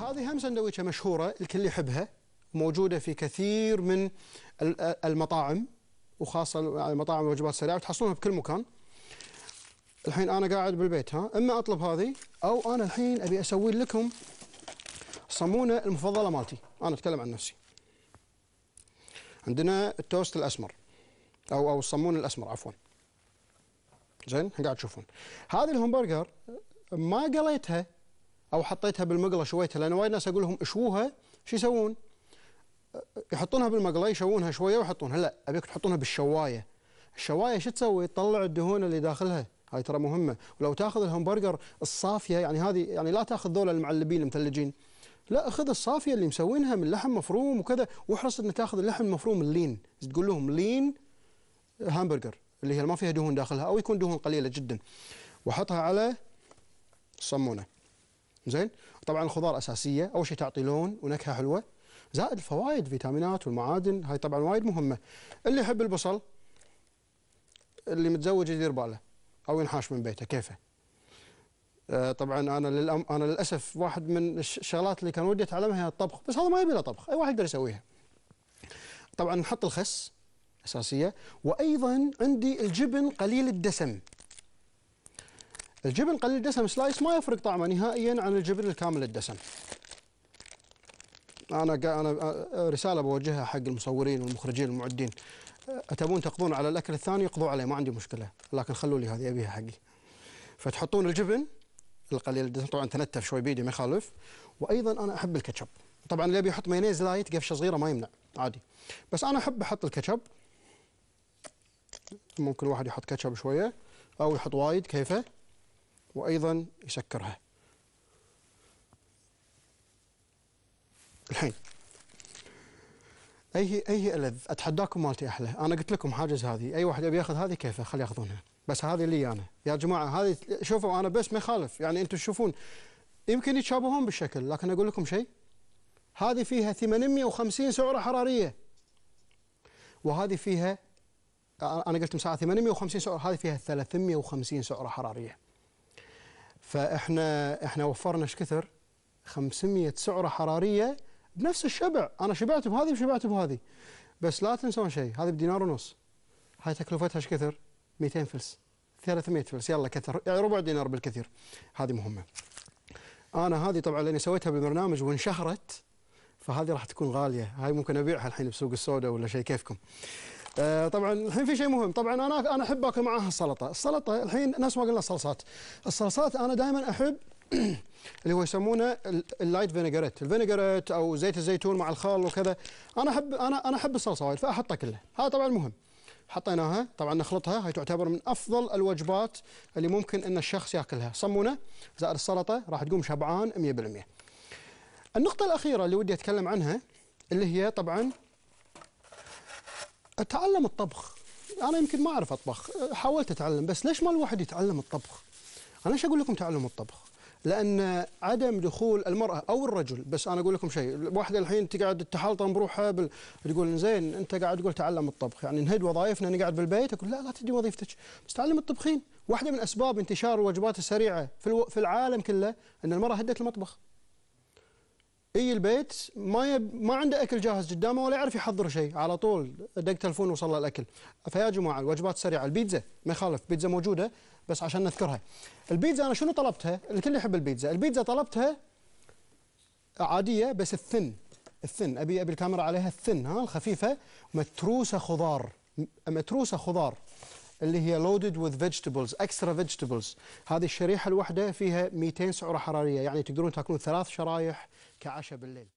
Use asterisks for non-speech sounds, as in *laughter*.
هذه هم سندويشه مشهوره الكل يحبها موجوده في كثير من المطاعم وخاصه المطاعم يعني الوجبات السريعه تحصلونها بكل مكان الحين انا قاعد بالبيت ها اما اطلب هذه او انا الحين ابي اسوي لكم الصمونه المفضله مالتي انا اتكلم عن نفسي عندنا التوست الاسمر او او الصمون الاسمر عفوا زين قاعد تشوفون هذه الهمبرجر ما قليتها او حطيتها بالمقله شويتها لان وايد ناس اقول لهم اشووها شو يسوون؟ يحطونها بالمقله يشوونها شويه ويحطونها لا ابيك تحطونها بالشوايه الشوايه شو تسوي؟ تطلع الدهون اللي داخلها هاي ترى مهمه ولو تاخذ الهمبرجر الصافيه يعني هذه يعني لا تاخذ ذولا المعلبين المثلجين لا اخذ الصافيه اللي مسوينها من لحم مفروم وكذا واحرص انك تاخذ اللحم المفروم اللين تقول لهم لين هامبرجر اللي هي ما فيها دهون داخلها او يكون دهون قليله جدا وحطها على الصمونه زين طبعا الخضار اساسيه اول شيء تعطي لون ونكهه حلوه زائد الفوائد فيتامينات والمعادن هاي طبعا وايد مهمه اللي يحب البصل اللي متزوج يدير باله او ينحاش من بيته كيفه آه، طبعا انا للأم انا للاسف واحد من الشغلات اللي كان ودي اتعلمها هي الطبخ بس هذا ما يبي له طبخ اي واحد يقدر يسويها طبعا نحط الخس اساسيه وايضا عندي الجبن قليل الدسم الجبن قليل الدسم سلايس ما يفرق طعمه نهائيا عن الجبن الكامل الدسم انا انا رساله بوجهها حق المصورين والمخرجين والمعدين تبون تقضون على الاكل الثاني اقضوا عليه ما عندي مشكله لكن خلوا لي هذه ابيها حقي فتحطون الجبن القليل الدسم طبعا تنتف شوي بيدي ما يخالف وايضا انا احب الكاتشب طبعا اللي يبي يحط مايونيز لايت قفشه صغيره ما يمنع عادي بس انا احب احط الكاتشب ممكن الواحد يحط كاتشب شويه او يحط وايد كيفه وأيضا يسكرها الحين أي هي أي ألذ أتحداكم مالتي أحلى أنا قلت لكم حاجز هذه أي واحد يبي ياخذ هذه كيفه خليه ياخذونها بس هذه لي أنا يا جماعة هذه شوفوا أنا بس ما يخالف يعني أنتم تشوفون يمكن يتشابهون بالشكل لكن أقول لكم شيء هذه فيها 850 سعرة حرارية وهذه فيها أنا قلت ساعة 850 سعرة هذه فيها 350 سعرة حرارية فاحنا احنا وفرنا ايش كثر 500 سعره حراريه بنفس الشبع انا شبعت بهذه وشبعت بهذه بس لا تنسون شيء هذه بدينار ونص هاي تكلفتها ايش كثر 200 فلس 300 فلس يلا كثر يعني ربع دينار بالكثير هذه مهمه انا هذه طبعا لاني سويتها بالبرنامج وانشهرت فهذه راح تكون غاليه هاي ممكن ابيعها الحين بسوق السوداء ولا شيء كيفكم آه، طبعا الحين في شيء مهم طبعا انا انا احب اكل معاها السلطه السلطه الحين نفس ما قلنا الصلصات الصلصات انا دائما احب *clears throat* اللي هو يسمونه اللايت فينيجريت الفينيجريت او زيت الزيتون مع الخل وكذا انا احب انا انا احب الصلصه وايد فاحطها كلها هذا طبعا مهم حطيناها طبعا نخلطها هي تعتبر من افضل الوجبات اللي ممكن ان الشخص ياكلها صمونه زائد السلطه راح تقوم شبعان 100% النقطه الاخيره اللي ودي اتكلم عنها اللي هي طبعا اتعلم الطبخ انا يمكن ما اعرف اطبخ حاولت اتعلم بس ليش ما الواحد يتعلم الطبخ انا ايش اقول لكم تعلموا الطبخ لان عدم دخول المراه او الرجل بس انا اقول لكم شيء واحده الحين تقعد تحلطم بروحها تقول زين انت قاعد تقول تعلم الطبخ يعني نهد وظائفنا نقعد بالبيت اقول لا لا تدي وظيفتك بس تعلم الطبخين واحده من اسباب انتشار الوجبات السريعه في, الو... في العالم كله ان المراه هدت المطبخ اي البيت ما يب... ما عنده اكل جاهز قدامه ولا يعرف يحضر شيء على طول دق تلفون وصل له الاكل فيا جماعه الوجبات السريعه البيتزا ما يخالف بيتزا موجوده بس عشان نذكرها البيتزا انا شنو طلبتها الكل يحب البيتزا البيتزا طلبتها عاديه بس الثن الثن ابي ابي الكاميرا عليها الثن ها الخفيفه متروسه خضار متروسه خضار اللي هي loaded with vegetables extra vegetables هذه الشريحه الواحده فيها 200 سعره حراريه يعني تقدرون تاكلون ثلاث شرايح كعشاء بالليل